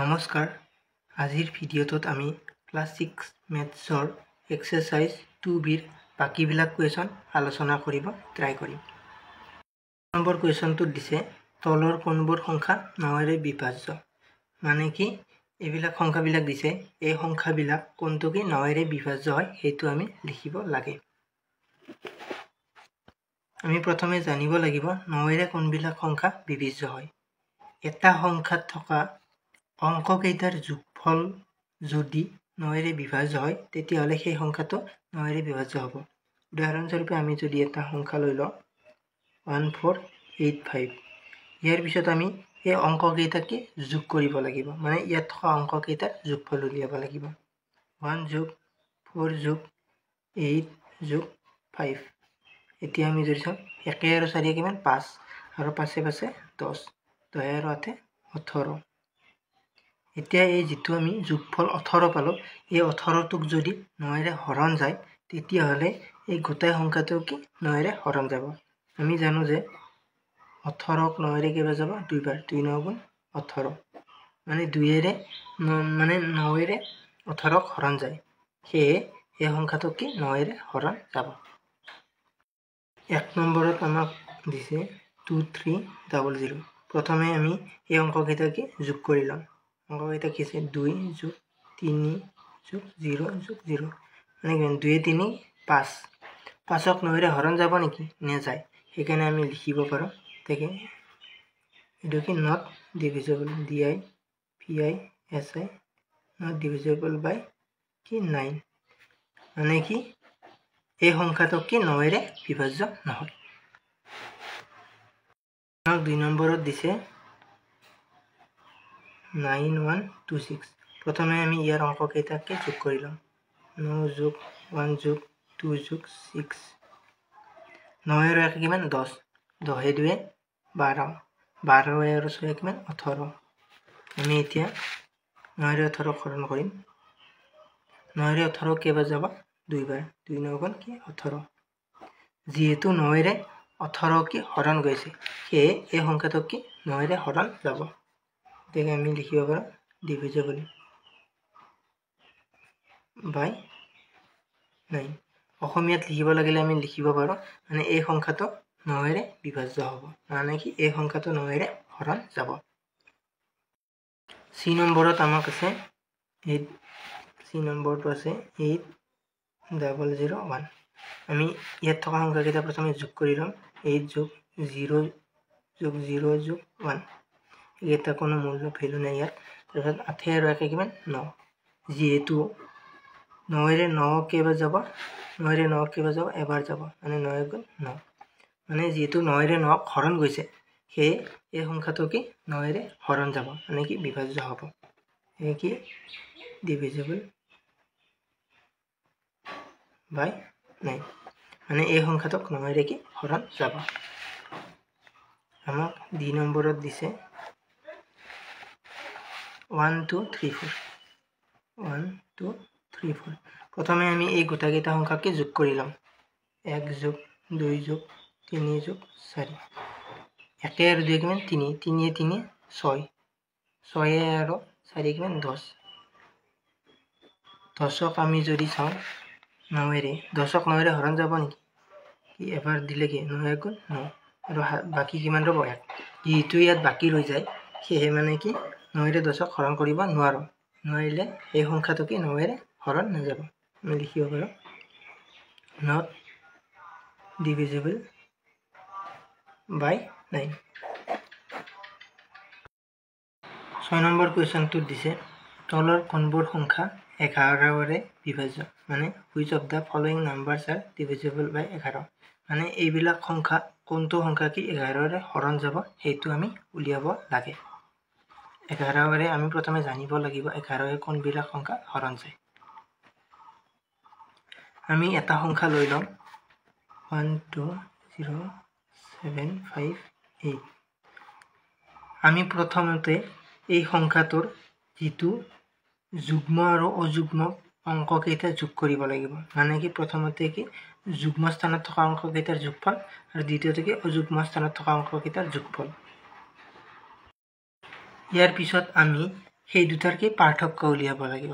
নমস্কাৰ আজিৰ ভিডিঅ'টোত আমি ক্লাছ ছিক্স মেথছৰ এক্সাৰচাইজ টু বিৰ বাকীবিলাক কুৱেশ্যন আলোচনা কৰিব ট্ৰাই কৰিম এক নম্বৰ কুৱেশ্যনটোত দিছে তলৰ কোনবোৰ সংখ্যা নৱেৰে বিভাজ্য মানে কি এইবিলাক সংখ্যাবিলাক দিছে এই সংখ্যাবিলাক কোনটোকে নৱেৰে বিভাজ্য হয় সেইটো আমি লিখিব লাগে আমি প্ৰথমে জানিব লাগিব নৱেৰে কোনবিলাক সংখ্যা বিভাজ্য হয় এটা সংখ্যাত থকা অংককেইটাৰ যোগফল যদি নৈৰে বিভাজ্য হয় তেতিয়াহ'লে সেই সংখ্যাটো নৈৰে বিভাজ্য হ'ব উদাহৰণস্বৰূপে আমি যদি এটা সংখ্যা লৈ লওঁ ওৱান ফ'ৰ এইট ফাইভ ইয়াৰ পিছত আমি সেই অংককেইটাকে যোগ কৰিব লাগিব মানে ইয়াত থকা অংককেইটাৰ ফল উলিয়াব লাগিব ওৱান যোগ ফ'ৰ যোগ এইট যোগ ফাইভ এতিয়া আমি যদি চাওঁ একে আৰু চাৰিয়ে কিমান পাঁচ আৰু পাছে পাছে দহ দহে আৰু আঠে ওঠৰ এতিয়া এই যিটো আমি যোগফল ওঠৰ পালোঁ এই ওঠৰটোক যদি নয়েৰে হৰণ যায় তেতিয়াহ'লে এই গোটেই সংখ্যাটো কি নয়েৰে হৰণ যাব আমি জানো যে ওঠৰক নয়েৰে কেইবাৰ যাব দুইবাৰ দুই ন গুণ ওঠৰ মানে দুয়েৰে ন মানে নৱেৰে ওঠৰক হৰণ যায় সেয়ে এই সংখ্যাটো কি নয়েৰে হৰণ যাব এক নম্বৰত আমাক দিছে টু থ্ৰী ডাবল জিৰ' প্ৰথমে আমি এই অংককেইটা কি যোগ কৰি ল'ম আক এটা কি আছে দুই যোগ তিনি যোগ জিৰ' যোগ জিৰ' মানে কি দুই তিনি পাঁচ পাঁচক নৈৰে হৰণ যাব নেকি নেযায় সেইকাৰণে আমি লিখিব পাৰোঁ তাকে এইটো কি not divisible D I P I S I not divisible by কি নাইন মানে কি এই সংখ্যাটোক কি নৈৰে বিভাজ্য নহয় আমাক দুই নম্বৰত দিছে নাইন ওৱান টু ছিক্স প্ৰথমে আমি ইয়াৰ অংককেইটাকে যোগ কৰি ল'ম ন যোগ ওৱান যোগ টু যোগ ছিক্স ন আৰু একে কিমান দহ দহে দুৱে বাৰ বাৰ আৰু ছয়ে কিমান ওঠৰ আমি এতিয়া ন আৰু ওঠৰক হৰণ কৰিম ন আৰু ওঠৰ কেইবাৰ যাব দুইবাৰ দুই নগণ কি ওঠৰ যিহেতু নৈৰে ওঠৰ কি হৰণ গৈছে সেয়ে এই সংখ্যাটো কি নৈৰে হৰণ যাব গতিকে আমি লিখিব পাৰোঁ ডিভিজিবল বাই নাইন অসমীয়াত লিখিব লাগিলে আমি লিখিব পাৰোঁ মানে এই সংখ্যাটো নৈৰে বিভাজ্য হ'ব মানে কি এই সংখ্যাটো নৈৰে হৰণ যাব চি নম্বৰত আমাক আছে এইট চি নম্বৰটো আছে এইট ডাবল জিৰ' ওৱান আমি ইয়াত থকা সংখ্যাকেইটা প্ৰথমে যোগ কৰি ল'ম এইট যোগ জিৰ' যোগ জিৰ' যোগ ওৱান এটা কোনো মূল্য ভেলু নাই ইয়াত তাৰপিছত আঠে আৰু একে কিমান ন যিহেতু নৰে ন কেইবাৰ যাব নৰে ন কেইবাৰ যাব এবাৰ যাব মানে নয়ে গ'ল ন মানে যিহেতু নৰে নক হৰণ গৈছে সেয়ে এই সংখ্যাটো কি নৰে হৰণ যাব মানে কি বিভাজ্য হ'ব সেয়ে কি ডিভিজেবল বাই নাই মানে এই সংখ্যাটোক নৰে কি হৰণ যাব আমাক দুই নম্বৰত দিছে 1 2 3 4 1 2 3 4 প্রথমে আমি এই গোটা কেটা সংখ্যাকে যোগ করিলাম 1 যোগ 2 যোগ 3 যোগ 4 1 এর 2 গমেন 3 3 এ 3 6 6 এ আর 4 গমেন 10 10 ক আমি যদি চাও 9 এর 10 ক 9 এর হরণ যাব নেকি কি এবার দিলে কি 9 গুণ 9 আর বাকি কিমান রব 1 ইটো ইয়াত বাকি রই যায় সেহে মানে কি নৈৰে দশক হৰণ কৰিব নোৱাৰোঁ নোৱাৰিলে এই সংখ্যাটোকে নৈৰে হৰণ নাযাব আমি লিখিব পাৰোঁ নট ডিভিজিবল বাই নাইন ছয় নম্বৰ কুৱেশ্যনটোত দিছে তলৰ কোনবোৰ সংখ্যা এঘাৰৰে বিভাজ্য মানে which of the following numbers are divisible by এঘাৰ মানে এইবিলাক সংখ্যা কোনটো সংখ্যা কি এঘাৰৰে হৰণ যাব সেইটো আমি উলিয়াব লাগে এঘাৰৰে আমি প্ৰথমে জানিব লাগিব এঘাৰৰে কোনবিলাক সংখ্যা হৰণ যায় আমি এটা সংখ্যা লৈ ল'ম one two zero' seven five eight আমি প্ৰথমতে এই সংখ্যাটোৰ যিটো যুগ্ম আৰু অযুগ্ম অংককেইটা যোগ কৰিব লাগিব মানে কি প্ৰথমতে কি যুগ্ম স্থানত থকা অংককেইটাৰ যোগফল আৰু দ্বিতীয়তে কি অযুগ্ম স্থানত থকা অংককেইটাৰ যোগফল ইয়াৰ পিছত আমি সেই দুটাৰকে পাৰ্থক্য উলিয়াব লাগিব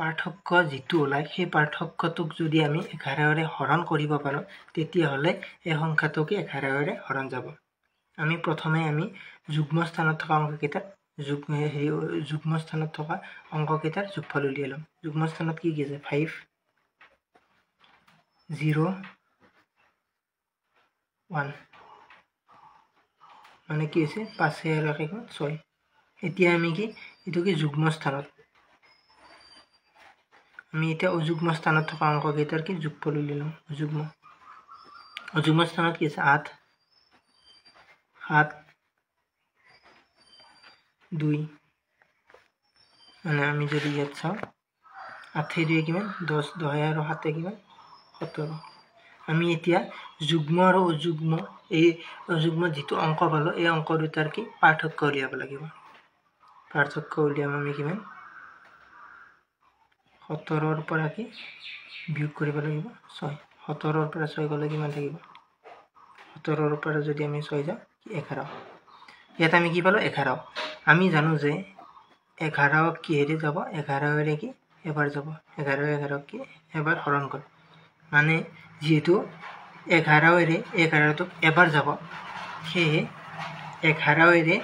পাৰ্থক্য যিটো ওলায় সেই পাৰ্থক্যটোক যদি আমি এঘাৰৰে হৰণ কৰিব পাৰোঁ তেতিয়াহ'লে এই সংখ্যাটোকে এঘাৰৰে হৰণ যাব আমি প্ৰথমে আমি যুগ্ম স্থানত থকা অংককেইটাত যুগ হেৰি যুগ্ম স্থানত থকা অংককেইটাৰ যোগফল উলিয়াই ল'ম যুগ্ম স্থানত কি কি আছে ফাইভ জিৰ' ওৱান মানে কি হৈছে পাঁচ হেজাৰ ছয় এতিয়া আমি কি এইটো কি যুগ্ম স্থানত আমি এতিয়া অযুগ্ম স্থানত থকা অংশকেইটাৰ কি যোগফল উলিয়াই ল'ম অযুগ্ম অযুগ্ম স্থানত কি আছে আঠ সাত দুই মানে আমি যদি ইয়াত চাওঁ আঠে দুয়ে কিমান দহ দহে আৰু সাতে কিমান সোতৰ আমি এতিয়া যুগ্ম আৰু অযুগ্ম এই অযুগ্ম যিটো অংক পালোঁ এই অংক দুটাৰ কি পাৰ্থক্য উলিয়াব লাগিব পার্থক্য উলিয়াম আমি কি সতরের পর কি বিয়োগ করবল ছয় সতরের পর ছয় গেলে কি থাকবে সতরের পর যদি আমি ছয় যাও এগারো ইয়াত আমি কি পালো এগারো আমি জানো যে এগারো কি হেৰি যাব এগারোয়ে কি এবার যাব এগারো এগারো কি এবার হরণ কর মানে যেহেতু এগারোয়ে এগারোটক এবার যাব সে এগারোয়ে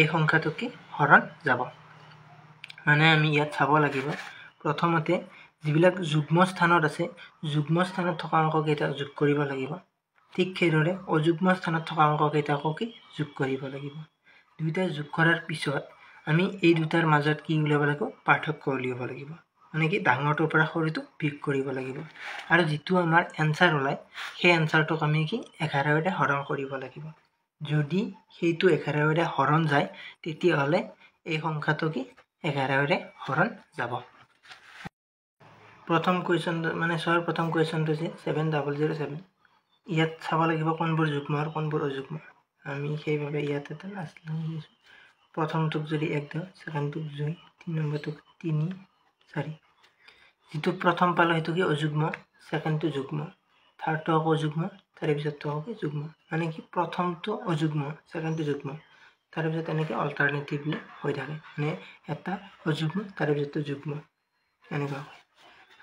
এই সংখ্যাটক কি হৰণ যাব মানে আমি ইয়াত চাব লাগিব প্ৰথমতে যিবিলাক যুগ্ম স্থানত আছে যুগ্ম স্থানত থকা অংককেইটা যোগ কৰিব লাগিব ঠিক সেইদৰে অযুগ্ম স্থানত থকা অংককেইটাকো কি যোগ কৰিব লাগিব দুয়োটা যোগ কৰাৰ পিছত আমি এই দুটাৰ মাজত কি উলিয়াব লাগিব পাৰ্থক্য উলিয়াব লাগিব মানে কি ডাঙৰটোৰ পৰা সৰুটো পিক কৰিব লাগিব আৰু যিটো আমাৰ এনচাৰ ওলায় সেই এনচাৰটোক আমি কি এঘাৰতে হৰণ কৰিব লাগিব যদি সেইটো এঘাৰৰে হৰণ যায় তেতিয়াহ'লে এই সংখ্যাটো কি এঘাৰৰে হৰণ যাব প্ৰথম কুৱেশ্যনটো মানে ছয়ৰ প্ৰথম কুৱেশ্যনটো হৈছে ছেভেন ডাবল জিৰ' ছেভেন ইয়াত চাব লাগিব কোনবোৰ যুগ্ম আৰু কোনবোৰ অযুগ্ম আমি সেইবাবে ইয়াত এটা লাষ্ট লৈছোঁ প্ৰথমটোক যদি এক দিওঁ ছেকেণ্ডটোক দুই তিনি নম্বৰটোক তিনি চাৰি যিটো প্ৰথম পালোঁ সেইটো কি অযুগ্ম ছেকেণ্ডটো যুগ্ম থাৰ্ডটো আকৌ অযুগ্ম তাৰে তাৰপিছত থাকক যুগ্ম মানে কি প্ৰথমটো অযুগ্ম ছেকেণ্ড যুগ্ম তাৰপিছত এনেকৈ অল্টাৰনেটিভবিলাক হৈ থাকে মানে এটা অযুগ্ম তাৰে তাৰপিছতে যুগ্ম এনেকুৱা হয়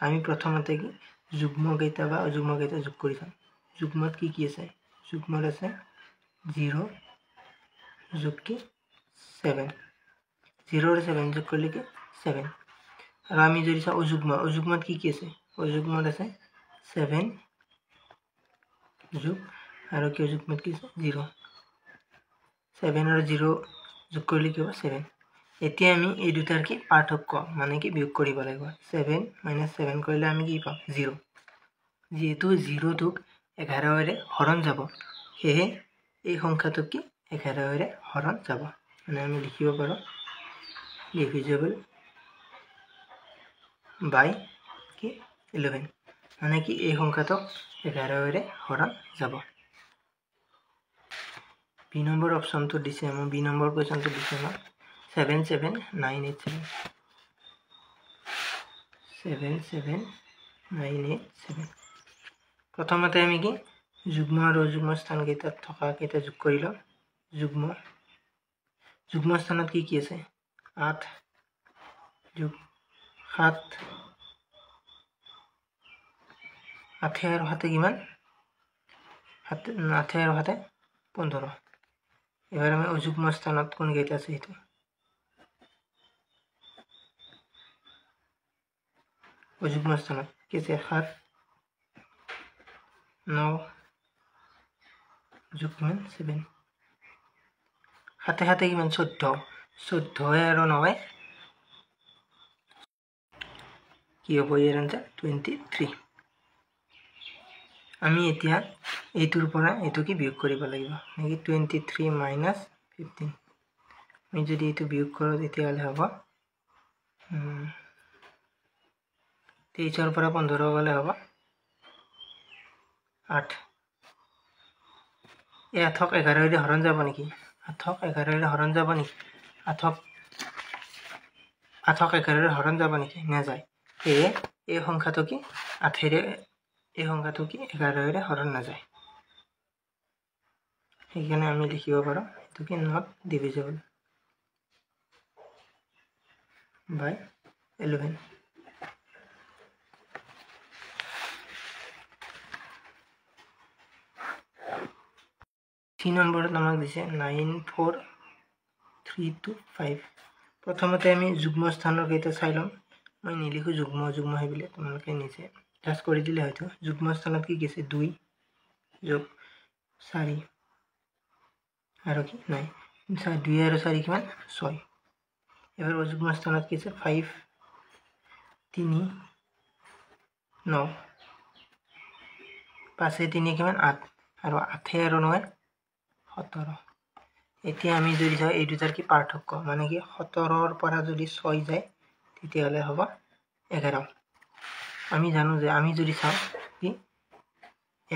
আমি প্ৰথমতে কি যুগ্মকেইটা বা অযুগ্মকেইটা যোগ কৰি চাওঁ যুগ্মত কি কি আছে যুগ্মত আছে জিৰ' যোগ কি ছেভেন জিৰ' আৰু ছেভেন যোগ কৰিলে কি ছেভেন আৰু আমি যদি চাওঁ অযুগ্ম অযুগ্মত কি কি আছে অযুগ্মত আছে ছেভেন যোগ আৰু কিয় যোগ মানে কি জিৰ' ছেভেন আৰু জিৰ' যোগ কৰিলে কি হ'ব ছেভেন এতিয়া আমি এই দুটাৰ কি পাৰ্থক্য মানে কি বিয়োগ কৰিব লাগিব ছেভেন মাইনাছ ছেভেন কৰিলে আমি কি পাওঁ জিৰ' যিহেতু জিৰ'টোক এঘাৰৰে হৰণ যাব সেয়েহে এই সংখ্যাটোক কি এঘাৰৰে হৰণ যাব মানে আমি লিখিব পাৰোঁ ডিভিজিবল বাই কি ইলেভেন মানে কি এই সংখ্যাটো এঘাৰৰে হৰণ যাব বি নম্বৰ অপশ্যনটো দিছে মই বি নম্বৰ কুৱেশ্যনটো দিছে মই seven seven nine eight seven seven seven nine eight seven প্ৰথমতে আমি কি যুগ্ম আৰু অযুগ্ম স্থানকেইটাত থকাকেইটা যোগ কৰি লওঁ যুগ্ম যুগ্ম স্থানত কি কি আছে আঠ যোগ সাত আঠি হাজাৰ সাতে কিমান সাত আঠি হাজাৰ সাতে পোন্ধৰ এবাৰ আমি অযুগ্ম স্থানত কোন কোনকেইটা আছে সেইটো অযুগ্ম স্থানত কি আছে সাত ন যোগ কিমান ছেভেন হাতে সাতে কিমান চৈধ্য চৈধ্যই আৰু নয় কি হ'ব ইয়াৰ আঞ্জা টুৱেণ্টি থ্ৰী আমি এতিয়া এইটোৰ পৰা এইটো কি বিয়োগ কৰিব লাগিব নেকি টুৱেণ্টি থ্ৰী মাইনাছ ফিফটিন আমি যদি এইটো বিয়োগ কৰোঁ তেতিয়াহ'লে হ'ব তেইছৰ পৰা পোন্ধৰ গ'লে হ'ব আঠ এই আঠক এঘাৰৰে হৰণ যাব নেকি আঠক এঘাৰেৰে হৰণ যাব নেকি আঠক আঠক এঘাৰৰে হৰণ যাব নেকি নাযায় সেয়ে এই সংখ্যাটো কি আঠেৰে এই সংখ্যাটোকে একাধাৰে হৰণ নাযায় সেইকাৰণে আমি লিখিব পাৰোঁ এইটোকে not divisible by eleven three নম্বৰত আমাক দিছে nine four three two five প্ৰথমতে আমি যুগ্ম স্থানৰ কেইটা চাই ল'ম মই নিলিখোঁ যুগ্ম যুগ্ম সেইবিলাক তোমালোকে নিজে প্লাস করে দিলে হয়তো যুগ্ম স্থানত কি গেছে দুই যোগ চারি আর কি নাই দুই আর চারি কি ছয় এবার অযুগ্ম স্থানত কি আছে ফাইভ তিন ন পাঁচে তিন কি আঠ আর আঠে আর নয় সতেরো এতিয়া আমি যদি চাই এই দুটার কি পার্থক্য মানে কি সতেরোরপরা যদি ছয় যায় তো হব এগারো আমি জানো যে আমি যদি চাওঁ কি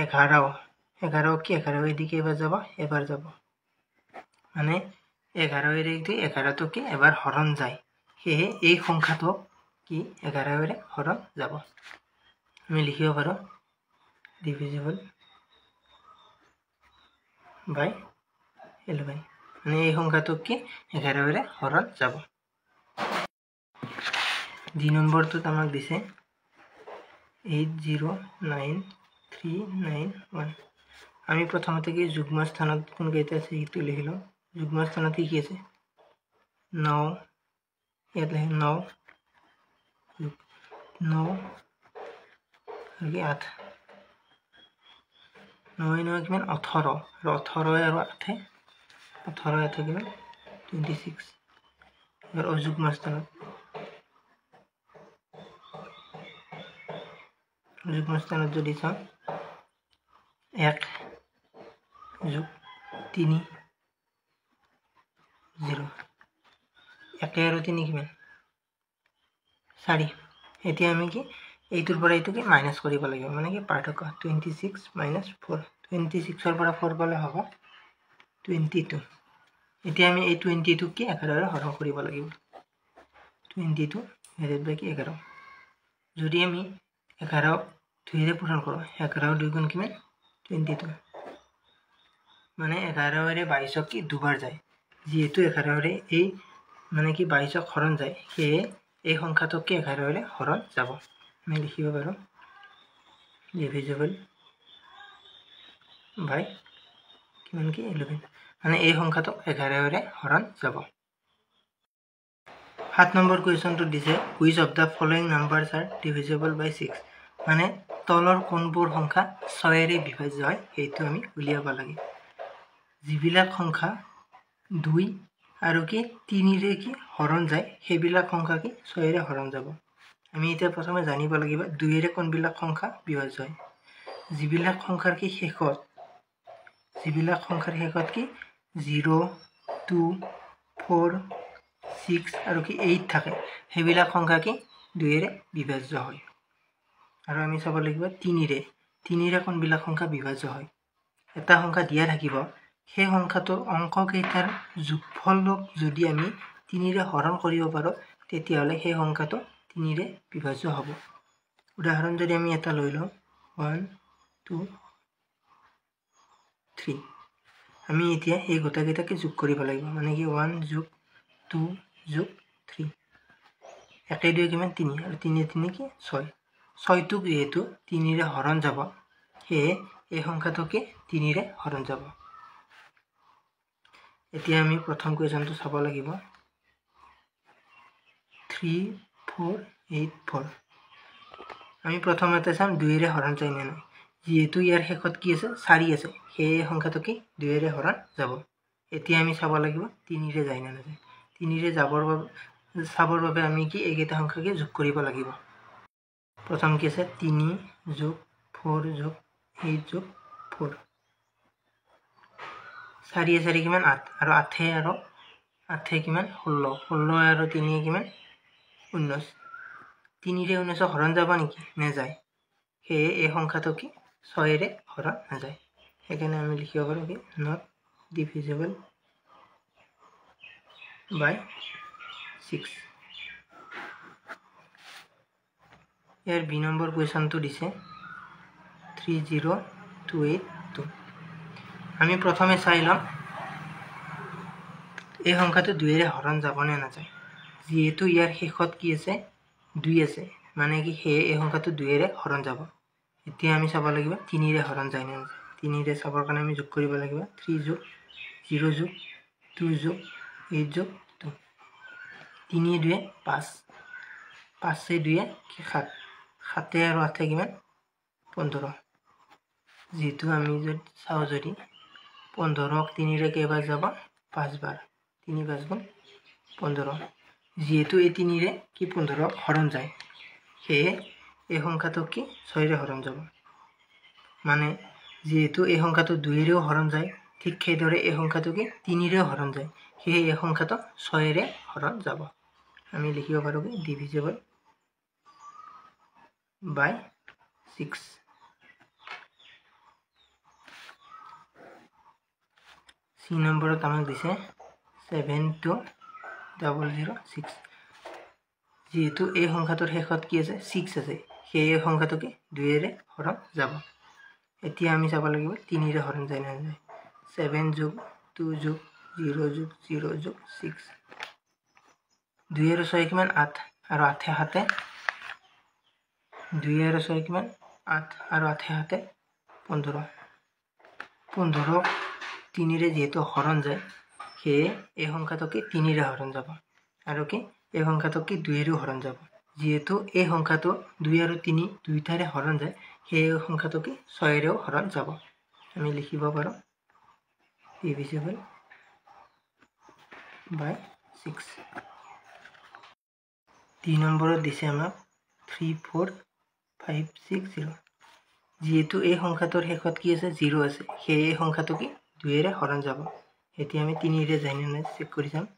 এঘাৰ এঘাৰ কি এঘাৰ এদি কেইবাৰ যাব এবাৰ যাব মানে এঘাৰ দি এঘাৰটো কি এবাৰ হৰণ যায় সেয়েহে এই সংখ্যাটো কি এঘাৰৰে হৰণ যাব আমি লিখিব পাৰোঁ ডিভিজিবল বাই ইলেভেন মানে এই সংখ্যাটোক কি এঘাৰৰে হৰণ যাব দুই নম্বৰটোত আমাক দিছে eight zero nine three nine one আমি প্রথম থেকে যুগ্ম স্থানত কোন গাইতে আছে সেহেতু লিখিলাম যুগ্ম স্থানত কি কি আছে নও ইয়াত লিখে নও নও আর কি আঠ নয় নয় কিমান ওঠৰ আৰু ওঠৰই আৰু আঠে ওঠৰ আঠে কিমান টুৱেণ্টি ছিক্স আৰু অযুগ্ম স্থানত যুগ্ম স্থানত যদি চাওঁ এক যোগ তিনি জিৰ' একে আৰু তিনি কিমান চাৰি এতিয়া আমি কি এইটোৰ পৰা এইটো কি মাইনাছ কৰিব লাগিব মানে কি পাৰ্থক্য twenty six minus four twenty ছিক্সৰ পৰা ফ'ৰ গ'লে হ'ব টুৱেণ্টি টু এতিয়া আমি এই টুৱেণ্টি টুক কি এঘাৰৰে হৰণ কৰিব লাগিব টুৱেণ্টি টু হেৰিত বাকী এঘাৰ যদি আমি এঘাৰক দুইৰে পূৰণ কৰোঁ এঘাৰ দুই গুণ কিমান টুৱেণ্টি টু মানে এঘাৰৰে বাইছক কি দুবাৰ যায় যিহেতু এঘাৰৰে এই মানে কি বাইছক হৰণ যায় সেয়ে এই সংখ্যাটোক কি এঘাৰৰে হৰণ যাব আমি লিখিব পাৰোঁ ডিভিজিবল বাই কিমান কি ইলেভেন মানে এই সংখ্যাটোক এঘাৰৰে হৰণ যাব সাত নম্বৰ কুৱেশ্যনটো দিছে which of the following number are divisible by six মানে তলৰ কোনবোৰ সংখ্যা ছয়েৰে বিভাজ্য হয় সেইটো আমি উলিয়াব লাগে যিবিলাক সংখ্যা দুই আৰু কি তিনিৰে কি হৰণ যায় সেইবিলাক সংখ্যা কি ছয়েৰে হৰণ যাব আমি এতিয়া প্ৰথমে জানিব লাগিব দুয়েৰে কোনবিলাক সংখ্যা বিভাজ্য হয় যিবিলাক সংখ্যাৰ কি শেষত যিবিলাক সংখ্যাৰ শেষত কি জিৰ' টু ফ'ৰ ছিক্স আৰু কি এইট থাকে সেইবিলাক সংখ্যা কি দুয়েৰে বিভাজ্য হয় আৰু আমি চাব লাগিব তিনিৰে তিনিৰে কোনবিলাক সংখ্যা বিভাজ্য হয় এটা সংখ্যা দিয়া থাকিব সেই সংখ্যাটোৰ অংককেইটাৰ যোগফলক যদি আমি তিনিৰে হৰণ কৰিব পাৰোঁ তেতিয়াহ'লে সেই সংখ্যাটো তিনিৰে বিভাজ্য হ'ব উদাহৰণ যদি আমি এটা লৈ লওঁ ওৱান টু থ্ৰী আমি এতিয়া সেই গোটেইকেইটাকে যোগ কৰিব লাগিব মানে কি ওৱান যোগ টু যোগ থ্ৰী একে দুই কিমান তিনি আৰু তিনি তিনি কি ছয় ছয়টোক যিহেতু তিনিৰে হৰণ যাব সেয়ে এই সংখ্যাটোকে তিনিৰে হৰণ যাব এতিয়া আমি প্ৰথম কুৱেশ্যনটো চাব লাগিব থ্ৰী ফ'ৰ এইট ফ'ৰ আমি প্ৰথমতে চাম দুয়েৰে হৰণ যায় নে নাই যিহেতু ইয়াৰ শেষত কি আছে চাৰি আছে সেয়ে সংখ্যাটোকে দুয়েৰে হৰণ যাব এতিয়া আমি চাব লাগিব তিনিৰে যায় নে নাযায় তিনিৰে যাবৰ বাবে চাবৰ বাবে আমি কি এইকেইটা সংখ্যাকে যোগ কৰিব লাগিব প্রথম কি আছে তিনি যোগ ফোর যোগ এইট যোগ ফোর চারিয়ে চারি কিমান আঠ আর আঠে আর আঠে কিমান ষোল ষোল আর তিন কিমান উনৈশ তিনিরে উনৈশ হরণ যাব নেকি নেযায় সেয়ে এই সংখ্যাটো কি ছয়েৰে হৰণ নাযায় সেইকাৰণে আমি লিখিব পাৰোঁ কি নট ডিভিজিবল বাই ছিক্স ইয়ার বি নম্বর কুয়েশনটি দিছে three zero two eight two আমি প্রথমে চাই লম এই সংখ্যাটো দুয়ের হরণ যাবনে না যায় যেহেতু ইয়ার শেষত কি আছে দুই আছে মানে কি সে এই সংখ্যাটো দুয়ের হরণ যাব এতিয়া আমি চাব লাগিব তিনিরে হরণ যায় না যায় তিনিরে চাবর কারণে আমি যোগ করব লাগবে থ্রি যোগ জিরো যোগ টু যোগ এইট যোগ টু তিনি দুয়ে পাঁচ পাঁচে দুয়ে সাত সাতে আৰু আঠে কিমান পোন্ধৰ যিহেতু আমি যদি চাওঁ যদি পোন্ধৰক তিনিৰে কেইবাৰ যাব পাঁচবাৰ তিনি পাঁচ পাঁচবাৰ পোন্ধৰ যিহেতু এই তিনিৰে কি পোন্ধৰক হৰণ যায় সেয়ে এই সংখ্যাটো কি ছয়ৰে হৰণ যাব মানে যিহেতু এই সংখ্যাটো দুইৰেও হৰণ যায় ঠিক সেইদৰে এই সংখ্যাটো কি তিনিৰেও হৰণ যায় সেয়ে এই সংখ্যাটো ছয়েৰে হৰণ যাব আমি লিখিব পাৰোঁ কি divisible by 6 c number of tamak dise 7006 jetu a sankhator hekhot ki ase 6 ase he a sankhato ki 2 re horon jabo eti ami jabo lagibo 3 re horon jaina jay 7 jog 2 jog 0 jog 0 jog 6 2 re 6 man 8 aro 8 e 7 দুই আৰু ছয় কিমান আঠ আৰু আঠে সাতে পোন্ধৰ পোন্ধৰক তিনিৰে যিহেতু হৰণ যায় সেয়ে এই সংখ্যাটো কি তিনিৰে হৰণ যাব আৰু কি এই সংখ্যাটো কি দুইৰেও হৰণ যাব যিহেতু এই সংখ্যাটো দুই আৰু তিনি দুইটাৰে হৰণ যায় সেই সংখ্যাটো কি ছয়েৰেও হৰণ যাব আমি লিখিব পাৰোঁ এ বি হ'ল বাই ছিক্স দুই নম্বৰত দিছে আমাক three four five six zero' যিহেতু এই সংখ্যাটোৰ শেষত কি আছে জিৰ' আছে সেয়ে সংখ্যাটো কি দুয়েৰে হৰণ যাব এতিয়া আমি তিনিৰে জানি নাই চেক কৰি চাম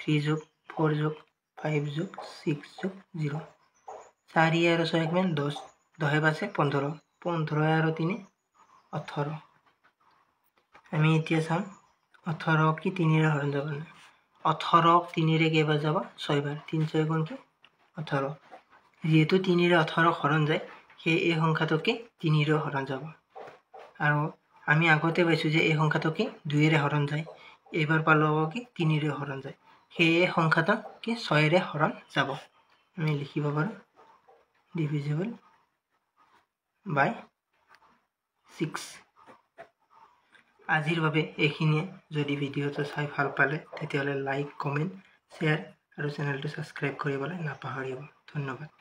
থ্ৰী যোগ ফ'ৰ যোগ ফাইভ যোগ ছিক্স যোগ জিৰ' চাৰি আৰু ছয় মান দহ দহে পাঁচে পোন্ধৰ পোন্ধৰ আৰু তিনি ওঠৰ আমি এতিয়া চাম ওঠৰ কি তিনিৰে হৰণ যাব নাই ওঠৰ তিনিৰে কেইবাৰ যাব ছয়বাৰ তিনি ছয় গুণ কি ওঠৰ যিহেতু তিনিৰে ওঠৰ হৰণ যায় সেই এই সংখ্যাটোকে তিনিৰে হৰণ যাব আৰু আমি আগতে পাইছোঁ যে এই সংখ্যাটোকে দুইৰে হৰণ যায় এইবাৰ পালোঁ কি তিনিৰে হৰণ যায় সেয়ে কি ছয়েৰে হৰণ যাব আমি লিখিব পাৰোঁ ডিভিজিবল বাই ছিক্স আজিৰ বাবে এইখিনিয়ে যদি ভিডিঅ'টো চাই ভাল পালে তেতিয়াহ'লে লাইক কমেণ্ট শ্বেয়াৰ আৰু চেনেলটো ছাবস্ক্ৰাইব কৰিবলৈ নাপাহৰিব ধন্যবাদ